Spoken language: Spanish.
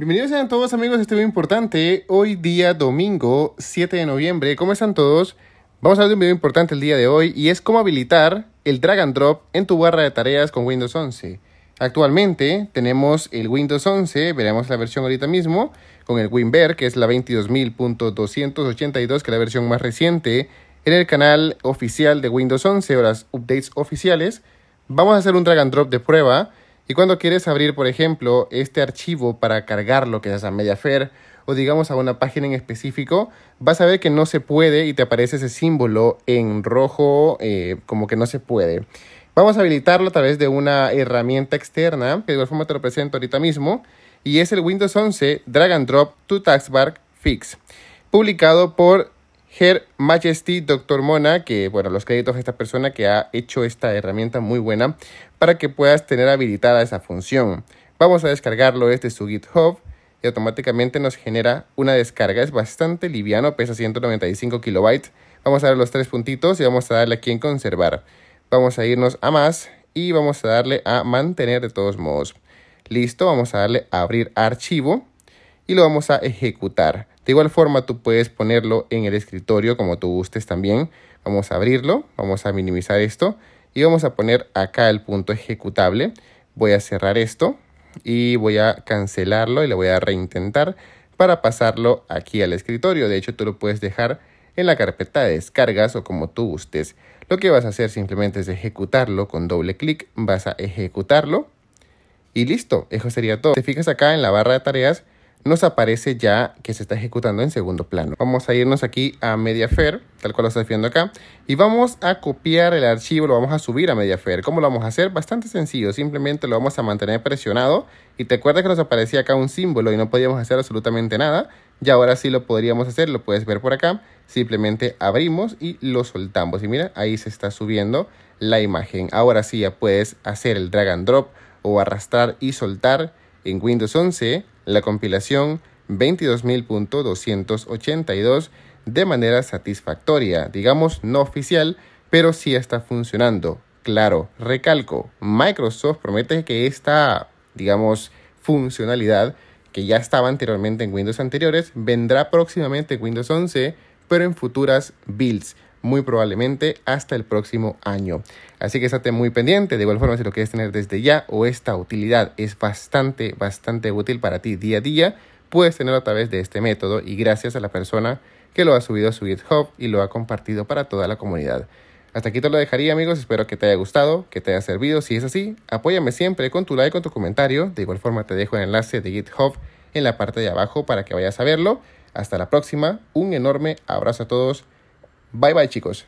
Bienvenidos sean todos amigos, este video importante. Hoy día domingo 7 de noviembre. ¿Cómo están todos? Vamos a ver un video importante el día de hoy y es cómo habilitar el drag and drop en tu barra de tareas con Windows 11. Actualmente tenemos el Windows 11, veremos la versión ahorita mismo, con el WinBear que es la 22.282 que es la versión más reciente en el canal oficial de Windows 11 o las updates oficiales. Vamos a hacer un drag and drop de prueba y cuando quieres abrir, por ejemplo, este archivo para cargarlo, que es a Mediafair o digamos a una página en específico, vas a ver que no se puede y te aparece ese símbolo en rojo, eh, como que no se puede. Vamos a habilitarlo a través de una herramienta externa, que de igual forma te lo presento ahorita mismo, y es el Windows 11 Drag and Drop to Taskbar Fix, publicado por Her Majesty Dr. Mona, que bueno, los créditos a esta persona que ha hecho esta herramienta muy buena para que puedas tener habilitada esa función. Vamos a descargarlo este es su GitHub y automáticamente nos genera una descarga. Es bastante liviano, pesa 195 kilobytes. Vamos a dar los tres puntitos y vamos a darle aquí en conservar. Vamos a irnos a más y vamos a darle a mantener de todos modos. Listo, vamos a darle a abrir archivo y lo vamos a ejecutar. De igual forma, tú puedes ponerlo en el escritorio como tú gustes también. Vamos a abrirlo, vamos a minimizar esto y vamos a poner acá el punto ejecutable. Voy a cerrar esto y voy a cancelarlo y le voy a reintentar para pasarlo aquí al escritorio. De hecho, tú lo puedes dejar en la carpeta de descargas o como tú gustes. Lo que vas a hacer simplemente es ejecutarlo con doble clic, vas a ejecutarlo y listo, eso sería todo. Te fijas acá en la barra de tareas, nos aparece ya que se está ejecutando en segundo plano. Vamos a irnos aquí a Mediafair, tal cual lo estás viendo acá, y vamos a copiar el archivo, lo vamos a subir a Mediafair. ¿Cómo lo vamos a hacer? Bastante sencillo, simplemente lo vamos a mantener presionado y te acuerdas que nos aparecía acá un símbolo y no podíamos hacer absolutamente nada. Y ahora sí lo podríamos hacer, lo puedes ver por acá. Simplemente abrimos y lo soltamos. Y mira, ahí se está subiendo la imagen. Ahora sí ya puedes hacer el drag and drop o arrastrar y soltar en Windows 11 la compilación 22.282 de manera satisfactoria, digamos no oficial, pero sí está funcionando. Claro, recalco, Microsoft promete que esta, digamos, funcionalidad que ya estaba anteriormente en Windows anteriores vendrá próximamente en Windows 11, pero en futuras builds muy probablemente hasta el próximo año. Así que estate muy pendiente. De igual forma, si lo quieres tener desde ya o esta utilidad es bastante, bastante útil para ti día a día, puedes tenerlo a través de este método y gracias a la persona que lo ha subido a su GitHub y lo ha compartido para toda la comunidad. Hasta aquí te lo dejaría amigos, espero que te haya gustado, que te haya servido. Si es así, apóyame siempre con tu like, con tu comentario. De igual forma te dejo el enlace de GitHub en la parte de abajo para que vayas a verlo. Hasta la próxima, un enorme abrazo a todos. Bye bye chicos.